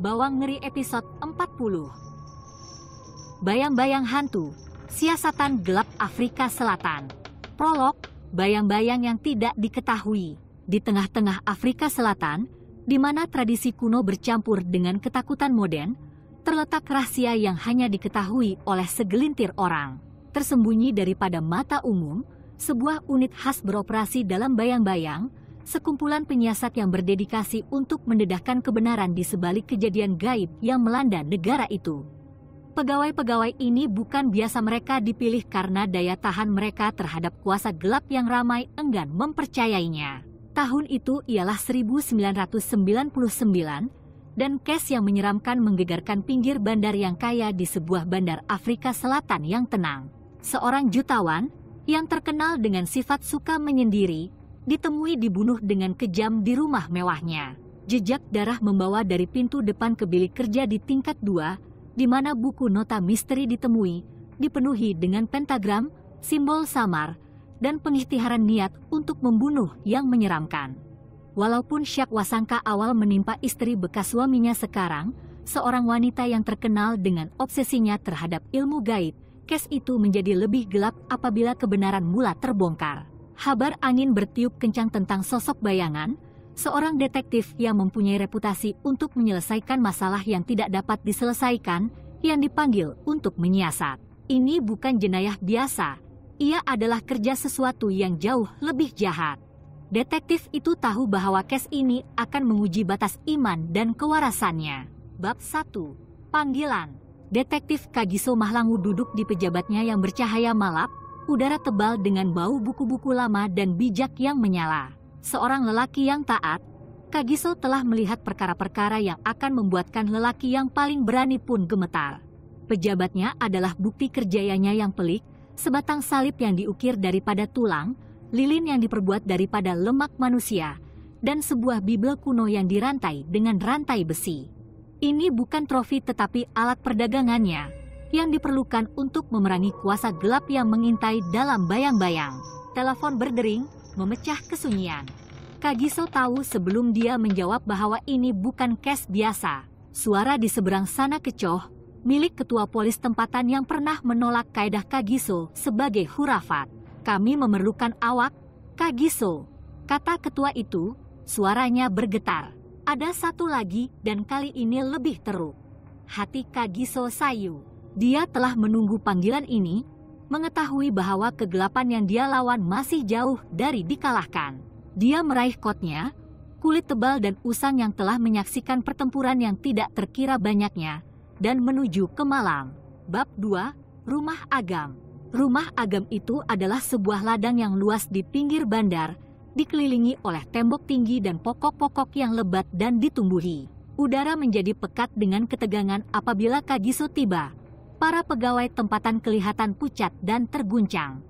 Bawang Ngeri episode 40. Bayang-bayang hantu, siasatan gelap Afrika Selatan. Prolog, bayang-bayang yang tidak diketahui. Di tengah-tengah Afrika Selatan, di mana tradisi kuno bercampur dengan ketakutan modern, terletak rahasia yang hanya diketahui oleh segelintir orang. Tersembunyi daripada mata umum, sebuah unit khas beroperasi dalam bayang-bayang, sekumpulan penyiasat yang berdedikasi untuk mendedahkan kebenaran di sebalik kejadian gaib yang melanda negara itu. Pegawai-pegawai ini bukan biasa mereka dipilih karena daya tahan mereka terhadap kuasa gelap yang ramai enggan mempercayainya. Tahun itu ialah 1999, dan kes yang menyeramkan menggegarkan pinggir bandar yang kaya di sebuah bandar Afrika Selatan yang tenang. Seorang jutawan yang terkenal dengan sifat suka menyendiri ditemui dibunuh dengan kejam di rumah mewahnya. Jejak darah membawa dari pintu depan ke bilik kerja di tingkat dua, di mana buku nota misteri ditemui, dipenuhi dengan pentagram, simbol samar, dan pengikhtiaran niat untuk membunuh yang menyeramkan. Walaupun syak wasangka awal menimpa istri bekas suaminya sekarang, seorang wanita yang terkenal dengan obsesinya terhadap ilmu gaib, kes itu menjadi lebih gelap apabila kebenaran mula terbongkar. Habar angin bertiup kencang tentang sosok bayangan, seorang detektif yang mempunyai reputasi untuk menyelesaikan masalah yang tidak dapat diselesaikan, yang dipanggil untuk menyiasat. Ini bukan jenayah biasa, ia adalah kerja sesuatu yang jauh lebih jahat. Detektif itu tahu bahwa kes ini akan menguji batas iman dan kewarasannya. Bab 1. Panggilan Detektif Kagiso Mahlangu duduk di pejabatnya yang bercahaya malap, udara tebal dengan bau buku-buku lama dan bijak yang menyala. Seorang lelaki yang taat, Kagisel telah melihat perkara-perkara yang akan membuatkan lelaki yang paling berani pun gemetar. Pejabatnya adalah bukti kerjayanya yang pelik, sebatang salib yang diukir daripada tulang, lilin yang diperbuat daripada lemak manusia, dan sebuah bibel kuno yang dirantai dengan rantai besi. Ini bukan trofi tetapi alat perdagangannya yang diperlukan untuk memerangi kuasa gelap yang mengintai dalam bayang-bayang. Telepon berdering memecah kesunyian. Kagiso tahu sebelum dia menjawab bahwa ini bukan cash biasa. Suara di seberang sana kecoh, milik ketua polis tempatan yang pernah menolak kaedah Kagiso sebagai hurafat. Kami memerlukan awak, Kagiso. Kata ketua itu, suaranya bergetar. Ada satu lagi dan kali ini lebih teruk. Hati Kagiso sayu dia telah menunggu panggilan ini, mengetahui bahwa kegelapan yang dia lawan masih jauh dari dikalahkan. Dia meraih kotnya, kulit tebal dan usang yang telah menyaksikan pertempuran yang tidak terkira banyaknya, dan menuju ke Malang. Bab 2, Rumah Agam Rumah Agam itu adalah sebuah ladang yang luas di pinggir bandar, dikelilingi oleh tembok tinggi dan pokok-pokok yang lebat dan ditumbuhi. Udara menjadi pekat dengan ketegangan apabila Kagiso tiba para pegawai tempatan kelihatan pucat dan terguncang.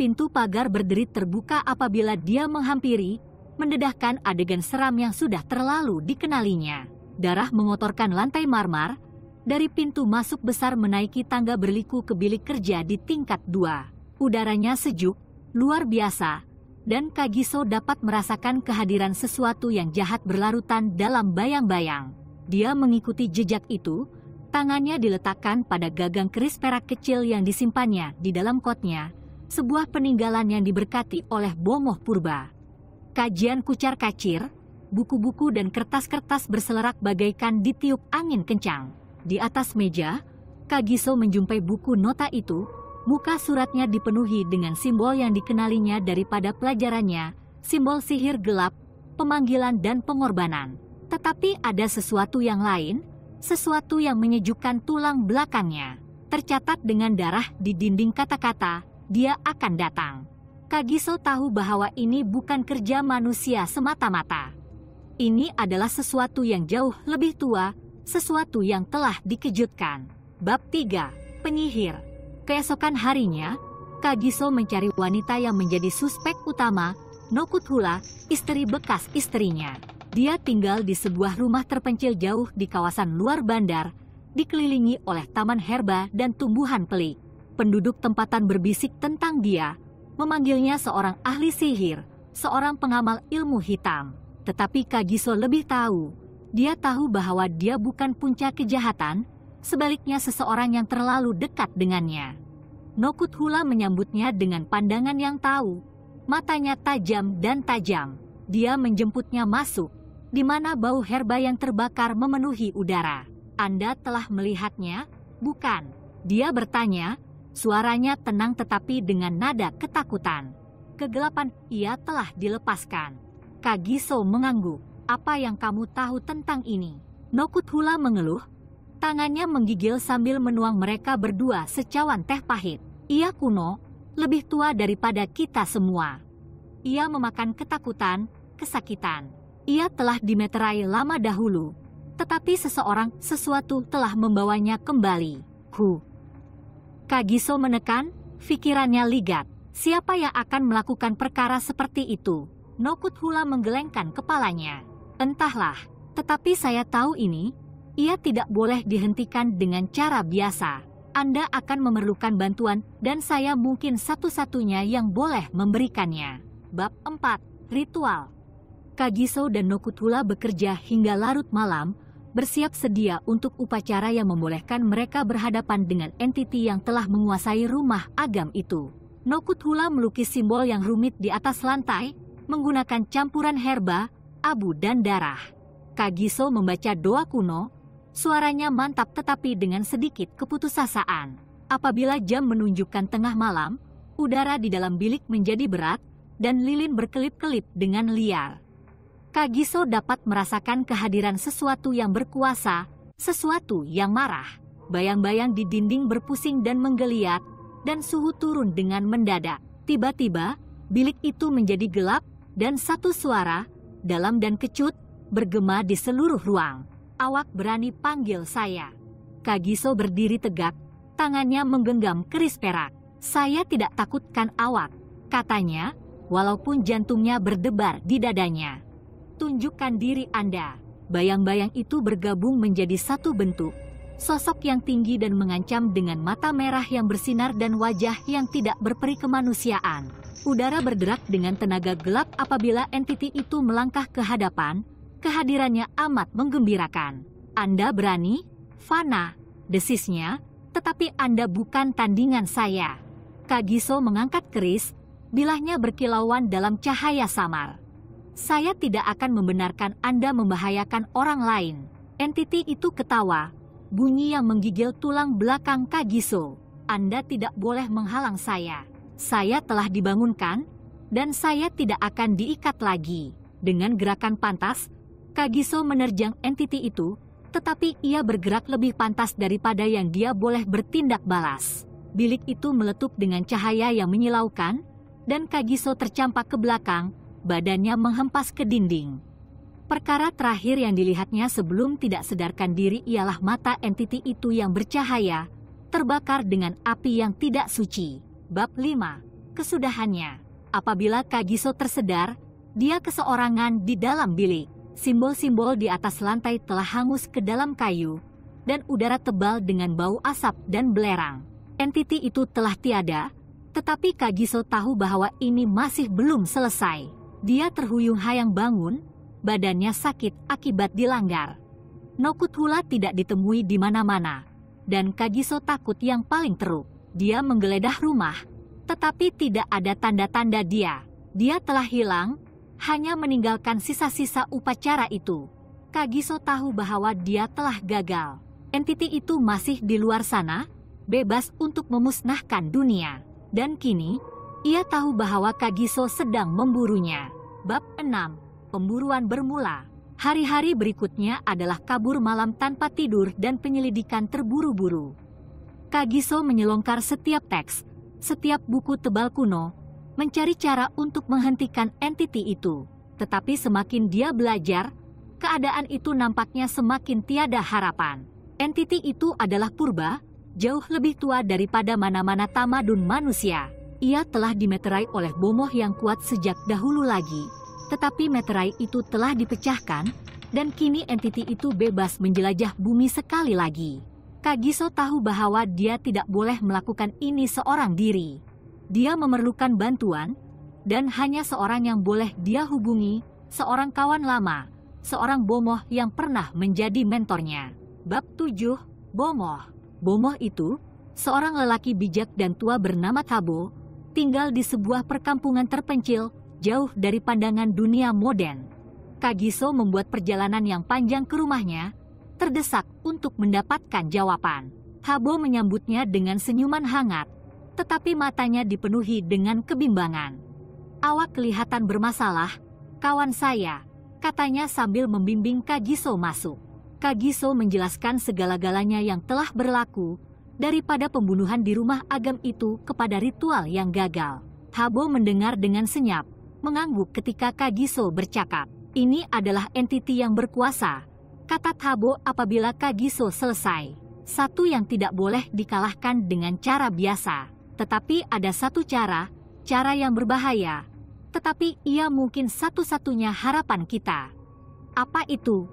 Pintu pagar berderit terbuka apabila dia menghampiri, mendedahkan adegan seram yang sudah terlalu dikenalinya. Darah mengotorkan lantai marmar, dari pintu masuk besar menaiki tangga berliku ke bilik kerja di tingkat dua. Udaranya sejuk, luar biasa, dan Kagiso dapat merasakan kehadiran sesuatu yang jahat berlarutan dalam bayang-bayang. Dia mengikuti jejak itu, Tangannya diletakkan pada gagang keris perak kecil yang disimpannya di dalam kotnya, sebuah peninggalan yang diberkati oleh bomoh purba. Kajian kucar-kacir, buku-buku dan kertas-kertas berselerak bagaikan ditiup angin kencang. Di atas meja, Kagiso menjumpai buku nota itu, muka suratnya dipenuhi dengan simbol yang dikenalinya daripada pelajarannya, simbol sihir gelap, pemanggilan dan pengorbanan. Tetapi ada sesuatu yang lain, sesuatu yang menyejukkan tulang belakangnya. Tercatat dengan darah di dinding kata-kata, dia akan datang. Kagiso tahu bahwa ini bukan kerja manusia semata-mata. Ini adalah sesuatu yang jauh lebih tua, sesuatu yang telah dikejutkan. Bab 3. Penyihir Keesokan harinya, Kagiso mencari wanita yang menjadi suspek utama, Nokuthula, istri bekas istrinya. Dia tinggal di sebuah rumah terpencil jauh di kawasan luar bandar, dikelilingi oleh taman herba dan tumbuhan pelik. Penduduk tempatan berbisik tentang dia, memanggilnya seorang ahli sihir, seorang pengamal ilmu hitam. Tetapi Kagiso lebih tahu. Dia tahu bahwa dia bukan puncak kejahatan, sebaliknya seseorang yang terlalu dekat dengannya. Nokut Hula menyambutnya dengan pandangan yang tahu. Matanya tajam dan tajam. Dia menjemputnya masuk, di mana bau herba yang terbakar memenuhi udara. Anda telah melihatnya? Bukan. Dia bertanya, suaranya tenang tetapi dengan nada ketakutan. Kegelapan, ia telah dilepaskan. Kagiso mengangguk. Apa yang kamu tahu tentang ini? Nokuthula mengeluh. Tangannya menggigil sambil menuang mereka berdua secawan teh pahit. Ia kuno, lebih tua daripada kita semua. Ia memakan ketakutan, kesakitan ia telah dimeterai lama dahulu, tetapi seseorang sesuatu telah membawanya kembali. Hu. Kagiso menekan, pikirannya ligat. Siapa yang akan melakukan perkara seperti itu? Nokut Hula menggelengkan kepalanya. Entahlah, tetapi saya tahu ini, ia tidak boleh dihentikan dengan cara biasa. Anda akan memerlukan bantuan dan saya mungkin satu-satunya yang boleh memberikannya. Bab 4. Ritual Kagiso dan Nokutula bekerja hingga larut malam, bersiap sedia untuk upacara yang membolehkan mereka berhadapan dengan entiti yang telah menguasai rumah agam itu. Nokutula melukis simbol yang rumit di atas lantai, menggunakan campuran herba, abu dan darah. Kagiso membaca doa kuno, suaranya mantap tetapi dengan sedikit keputusasaan. Apabila jam menunjukkan tengah malam, udara di dalam bilik menjadi berat, dan lilin berkelip-kelip dengan liar maka Giso dapat merasakan kehadiran sesuatu yang berkuasa, sesuatu yang marah. Bayang-bayang di dinding berpusing dan menggeliat, dan suhu turun dengan mendadak. Tiba-tiba, bilik itu menjadi gelap, dan satu suara, dalam dan kecut, bergema di seluruh ruang. Awak berani panggil saya. Kagiso berdiri tegak, tangannya menggenggam keris perak. Saya tidak takutkan awak, katanya, walaupun jantungnya berdebar di dadanya tunjukkan diri Anda. Bayang-bayang itu bergabung menjadi satu bentuk, sosok yang tinggi dan mengancam dengan mata merah yang bersinar dan wajah yang tidak berperi kemanusiaan. Udara berderak dengan tenaga gelap apabila entiti itu melangkah ke hadapan, kehadirannya amat menggembirakan. Anda berani? Fana, desisnya, tetapi Anda bukan tandingan saya. Kagiso mengangkat keris, bilahnya berkilauan dalam cahaya samar. Saya tidak akan membenarkan Anda membahayakan orang lain. Entiti itu ketawa, bunyi yang menggigil tulang belakang Kagiso. Anda tidak boleh menghalang saya. Saya telah dibangunkan, dan saya tidak akan diikat lagi. Dengan gerakan pantas, Kagiso menerjang entiti itu, tetapi ia bergerak lebih pantas daripada yang dia boleh bertindak balas. Bilik itu meletup dengan cahaya yang menyilaukan, dan Kagiso tercampak ke belakang, badannya menghempas ke dinding. Perkara terakhir yang dilihatnya sebelum tidak sedarkan diri ialah mata entiti itu yang bercahaya, terbakar dengan api yang tidak suci. Bab 5. Kesudahannya, apabila Kagiso tersedar, dia keseorangan di dalam bilik. Simbol-simbol di atas lantai telah hangus ke dalam kayu, dan udara tebal dengan bau asap dan belerang. Entiti itu telah tiada, tetapi Kagiso tahu bahwa ini masih belum selesai. Dia terhuyung hayang bangun, badannya sakit akibat dilanggar. Nokuthula tidak ditemui di mana-mana, dan Kagiso takut yang paling teruk. Dia menggeledah rumah, tetapi tidak ada tanda-tanda dia. Dia telah hilang, hanya meninggalkan sisa-sisa upacara itu. Kagiso tahu bahwa dia telah gagal. Entiti itu masih di luar sana, bebas untuk memusnahkan dunia. Dan kini, ia tahu bahwa Kagiso sedang memburunya. Bab 6. Pemburuan bermula. Hari-hari berikutnya adalah kabur malam tanpa tidur dan penyelidikan terburu-buru. Kagiso menyelongkar setiap teks, setiap buku tebal kuno, mencari cara untuk menghentikan entiti itu. Tetapi semakin dia belajar, keadaan itu nampaknya semakin tiada harapan. Entiti itu adalah purba, jauh lebih tua daripada mana-mana tamadun manusia. Ia telah dimeterai oleh bomoh yang kuat sejak dahulu lagi, tetapi meterai itu telah dipecahkan, dan kini entiti itu bebas menjelajah bumi sekali lagi. Kagiso tahu bahwa dia tidak boleh melakukan ini seorang diri. Dia memerlukan bantuan, dan hanya seorang yang boleh dia hubungi, seorang kawan lama, seorang bomoh yang pernah menjadi mentornya. Bab 7, Bomoh Bomoh itu, seorang lelaki bijak dan tua bernama Tabo, tinggal di sebuah perkampungan terpencil jauh dari pandangan dunia modern. Kagiso membuat perjalanan yang panjang ke rumahnya, terdesak untuk mendapatkan jawaban. Habo menyambutnya dengan senyuman hangat, tetapi matanya dipenuhi dengan kebimbangan. Awak kelihatan bermasalah, kawan saya, katanya sambil membimbing Kagiso masuk. Kagiso menjelaskan segala-galanya yang telah berlaku daripada pembunuhan di rumah agam itu kepada ritual yang gagal. Habo mendengar dengan senyap, mengangguk ketika Kagiso bercakap. Ini adalah entiti yang berkuasa, kata Habo apabila Kagiso selesai. Satu yang tidak boleh dikalahkan dengan cara biasa. Tetapi ada satu cara, cara yang berbahaya. Tetapi ia mungkin satu-satunya harapan kita. Apa itu?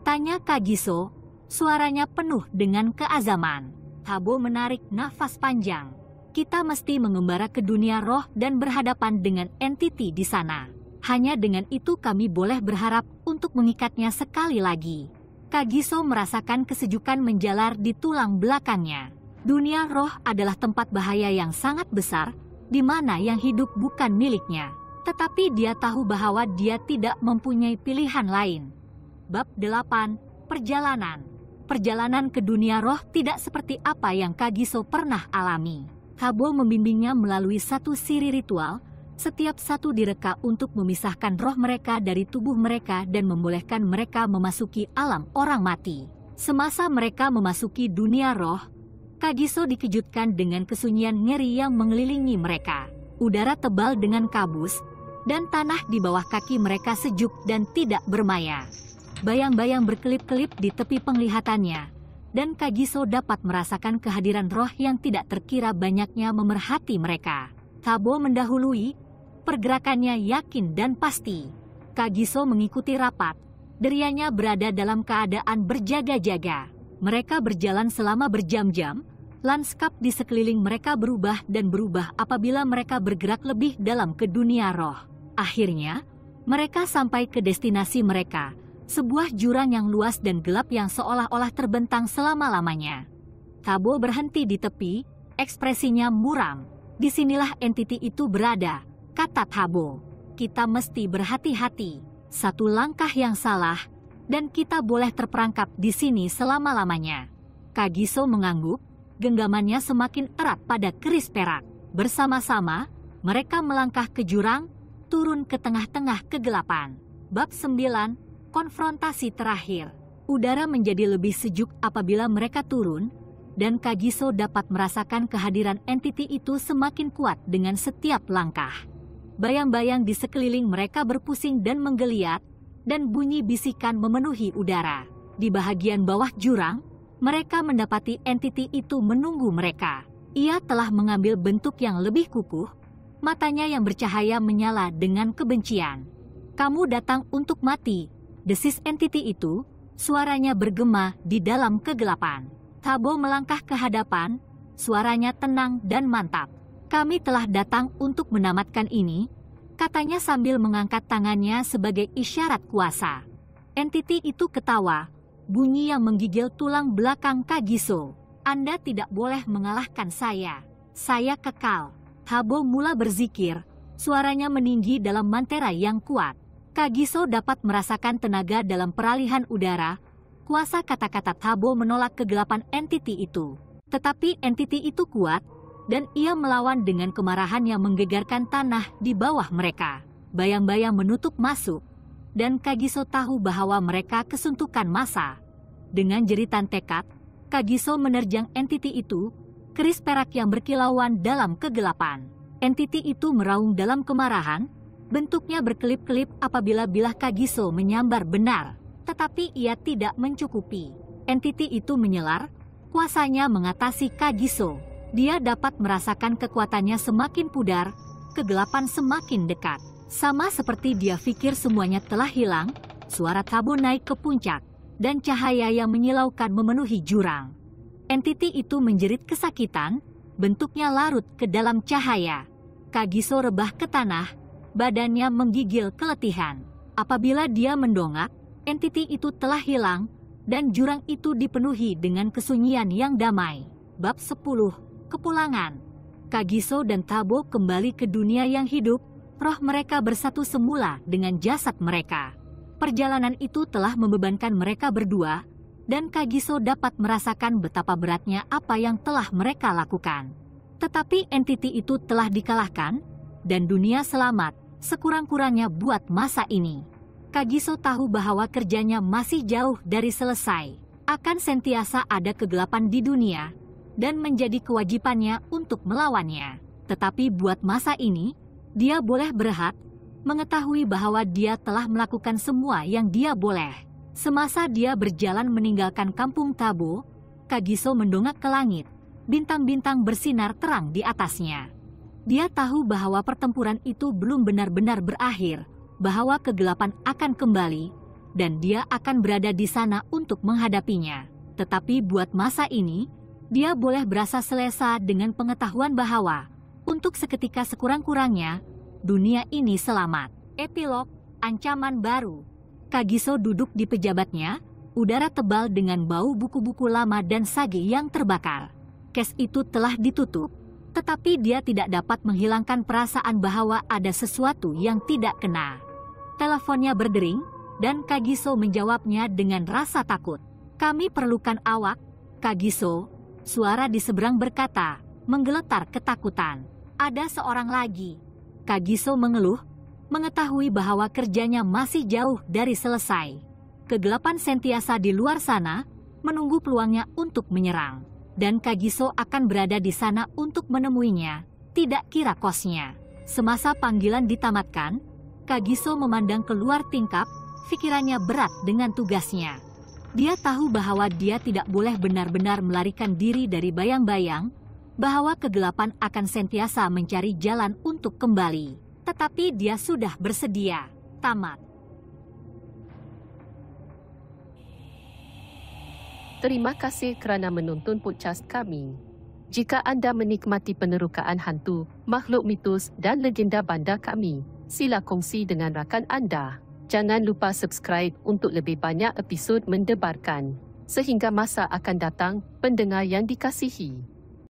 Tanya Kagiso, suaranya penuh dengan keazaman. Habo menarik nafas panjang. Kita mesti mengembara ke dunia roh dan berhadapan dengan entiti di sana. Hanya dengan itu kami boleh berharap untuk mengikatnya sekali lagi. Kagiso merasakan kesejukan menjalar di tulang belakangnya. Dunia roh adalah tempat bahaya yang sangat besar, di mana yang hidup bukan miliknya. Tetapi dia tahu bahwa dia tidak mempunyai pilihan lain. Bab 8, Perjalanan perjalanan ke dunia roh tidak seperti apa yang Kagiso pernah alami. Kabo membimbingnya melalui satu siri ritual, setiap satu direka untuk memisahkan roh mereka dari tubuh mereka dan membolehkan mereka memasuki alam orang mati. Semasa mereka memasuki dunia roh, Kagiso dikejutkan dengan kesunyian ngeri yang mengelilingi mereka. Udara tebal dengan kabus, dan tanah di bawah kaki mereka sejuk dan tidak bermaya bayang-bayang berkelip-kelip di tepi penglihatannya, dan Kagiso dapat merasakan kehadiran roh yang tidak terkira banyaknya memerhati mereka. Tabo mendahului, pergerakannya yakin dan pasti. Kagiso mengikuti rapat, derianya berada dalam keadaan berjaga-jaga. Mereka berjalan selama berjam-jam, lanskap di sekeliling mereka berubah dan berubah apabila mereka bergerak lebih dalam ke dunia roh. Akhirnya, mereka sampai ke destinasi mereka, sebuah jurang yang luas dan gelap yang seolah-olah terbentang selama-lamanya. Kabo berhenti di tepi, ekspresinya muram. Disinilah entiti itu berada, kata Tabo. Kita mesti berhati-hati. Satu langkah yang salah, dan kita boleh terperangkap di sini selama-lamanya. Kagiso mengangguk, genggamannya semakin erat pada keris perak. Bersama-sama, mereka melangkah ke jurang, turun ke tengah-tengah kegelapan. Bab 9, konfrontasi terakhir, udara menjadi lebih sejuk apabila mereka turun, dan Kagiso dapat merasakan kehadiran entiti itu semakin kuat dengan setiap langkah. Bayang-bayang di sekeliling mereka berpusing dan menggeliat, dan bunyi bisikan memenuhi udara. Di bahagian bawah jurang, mereka mendapati entiti itu menunggu mereka. Ia telah mengambil bentuk yang lebih kukuh, matanya yang bercahaya menyala dengan kebencian. Kamu datang untuk mati, desis entiti itu, suaranya bergema di dalam kegelapan. Tabo melangkah ke hadapan, suaranya tenang dan mantap. Kami telah datang untuk menamatkan ini, katanya sambil mengangkat tangannya sebagai isyarat kuasa. Entiti itu ketawa, bunyi yang menggigil tulang belakang Kagiso. Anda tidak boleh mengalahkan saya. Saya kekal. Tabo mula berzikir, suaranya meninggi dalam mantera yang kuat. Kagiso dapat merasakan tenaga dalam peralihan udara, kuasa kata-kata Tabo menolak kegelapan entiti itu. Tetapi entiti itu kuat, dan ia melawan dengan kemarahan yang menggegarkan tanah di bawah mereka. Bayang-bayang menutup masuk, dan Kagiso tahu bahwa mereka kesuntukan masa. Dengan jeritan tekad, Kagiso menerjang entiti itu, keris perak yang berkilauan dalam kegelapan. Entiti itu meraung dalam kemarahan, Bentuknya berkelip-kelip apabila bilah Kagiso menyambar benar, tetapi ia tidak mencukupi. Entiti itu menyelar, kuasanya mengatasi Kagiso. Dia dapat merasakan kekuatannya semakin pudar, kegelapan semakin dekat. Sama seperti dia pikir semuanya telah hilang, suara Kabo naik ke puncak, dan cahaya yang menyilaukan memenuhi jurang. Entiti itu menjerit kesakitan, bentuknya larut ke dalam cahaya. Kagiso rebah ke tanah, badannya menggigil keletihan. Apabila dia mendongak, entiti itu telah hilang, dan jurang itu dipenuhi dengan kesunyian yang damai. Bab 10, Kepulangan Kagiso dan Tabo kembali ke dunia yang hidup, roh mereka bersatu semula dengan jasad mereka. Perjalanan itu telah membebankan mereka berdua, dan Kagiso dapat merasakan betapa beratnya apa yang telah mereka lakukan. Tetapi entiti itu telah dikalahkan, dan dunia selamat, sekurang-kurangnya buat masa ini. Kagiso tahu bahwa kerjanya masih jauh dari selesai. Akan sentiasa ada kegelapan di dunia dan menjadi kewajibannya untuk melawannya. Tetapi buat masa ini, dia boleh berhak mengetahui bahwa dia telah melakukan semua yang dia boleh. Semasa dia berjalan meninggalkan kampung Tabo, Kagiso mendongak ke langit. Bintang-bintang bersinar terang di atasnya. Dia tahu bahwa pertempuran itu belum benar-benar berakhir, bahwa kegelapan akan kembali, dan dia akan berada di sana untuk menghadapinya. Tetapi buat masa ini, dia boleh berasa selesa dengan pengetahuan bahwa untuk seketika sekurang-kurangnya, dunia ini selamat. Epilog, ancaman baru. Kagiso duduk di pejabatnya, udara tebal dengan bau buku-buku lama dan sage yang terbakar. Kes itu telah ditutup, tetapi dia tidak dapat menghilangkan perasaan bahwa ada sesuatu yang tidak kena. Teleponnya berdering, dan Kagiso menjawabnya dengan rasa takut. Kami perlukan awak, Kagiso. Suara di seberang berkata, menggeletar ketakutan. Ada seorang lagi. Kagiso mengeluh, mengetahui bahwa kerjanya masih jauh dari selesai. Kegelapan sentiasa di luar sana, menunggu peluangnya untuk menyerang dan Kagiso akan berada di sana untuk menemuinya, tidak kira kosnya. Semasa panggilan ditamatkan, Kagiso memandang keluar tingkap, pikirannya berat dengan tugasnya. Dia tahu bahwa dia tidak boleh benar-benar melarikan diri dari bayang-bayang, bahwa kegelapan akan sentiasa mencari jalan untuk kembali. Tetapi dia sudah bersedia. Tamat. Terima kasih kerana menonton podcast kami. Jika anda menikmati penerukaan hantu, makhluk mitos dan legenda bandar kami, sila kongsi dengan rakan anda. Jangan lupa subscribe untuk lebih banyak episod mendebarkan. Sehingga masa akan datang, pendengar yang dikasihi.